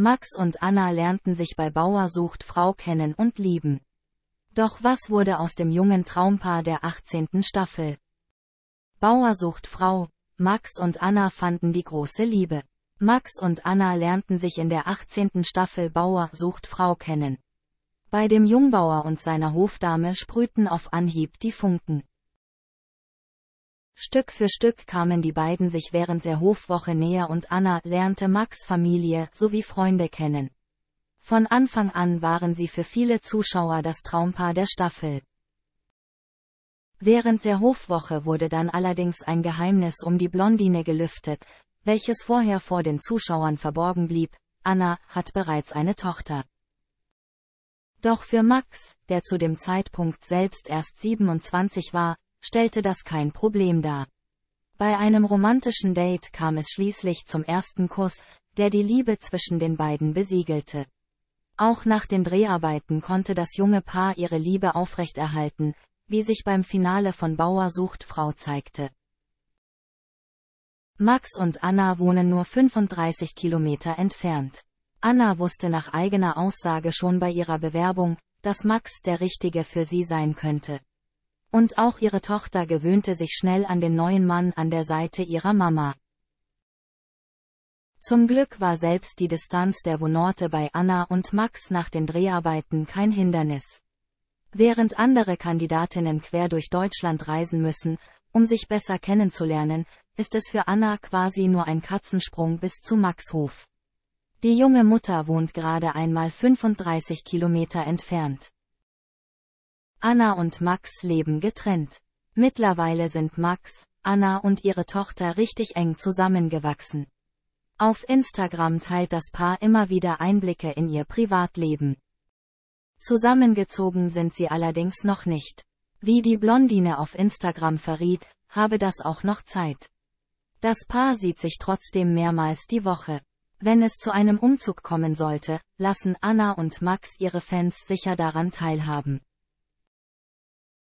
Max und Anna lernten sich bei Bauer sucht Frau kennen und lieben. Doch was wurde aus dem jungen Traumpaar der 18. Staffel? Bauer sucht Frau, Max und Anna fanden die große Liebe. Max und Anna lernten sich in der 18. Staffel Bauer sucht Frau kennen. Bei dem Jungbauer und seiner Hofdame sprühten auf Anhieb die Funken. Stück für Stück kamen die beiden sich während der Hofwoche näher und Anna lernte Max Familie sowie Freunde kennen. Von Anfang an waren sie für viele Zuschauer das Traumpaar der Staffel. Während der Hofwoche wurde dann allerdings ein Geheimnis um die Blondine gelüftet, welches vorher vor den Zuschauern verborgen blieb, Anna hat bereits eine Tochter. Doch für Max, der zu dem Zeitpunkt selbst erst 27 war, stellte das kein Problem dar. Bei einem romantischen Date kam es schließlich zum ersten Kuss, der die Liebe zwischen den beiden besiegelte. Auch nach den Dreharbeiten konnte das junge Paar ihre Liebe aufrechterhalten, wie sich beim Finale von Bauer sucht Frau zeigte. Max und Anna wohnen nur 35 Kilometer entfernt. Anna wusste nach eigener Aussage schon bei ihrer Bewerbung, dass Max der Richtige für sie sein könnte. Und auch ihre Tochter gewöhnte sich schnell an den neuen Mann an der Seite ihrer Mama. Zum Glück war selbst die Distanz der Wohnorte bei Anna und Max nach den Dreharbeiten kein Hindernis. Während andere Kandidatinnen quer durch Deutschland reisen müssen, um sich besser kennenzulernen, ist es für Anna quasi nur ein Katzensprung bis zu Max Hof. Die junge Mutter wohnt gerade einmal 35 Kilometer entfernt. Anna und Max leben getrennt. Mittlerweile sind Max, Anna und ihre Tochter richtig eng zusammengewachsen. Auf Instagram teilt das Paar immer wieder Einblicke in ihr Privatleben. Zusammengezogen sind sie allerdings noch nicht. Wie die Blondine auf Instagram verriet, habe das auch noch Zeit. Das Paar sieht sich trotzdem mehrmals die Woche. Wenn es zu einem Umzug kommen sollte, lassen Anna und Max ihre Fans sicher daran teilhaben.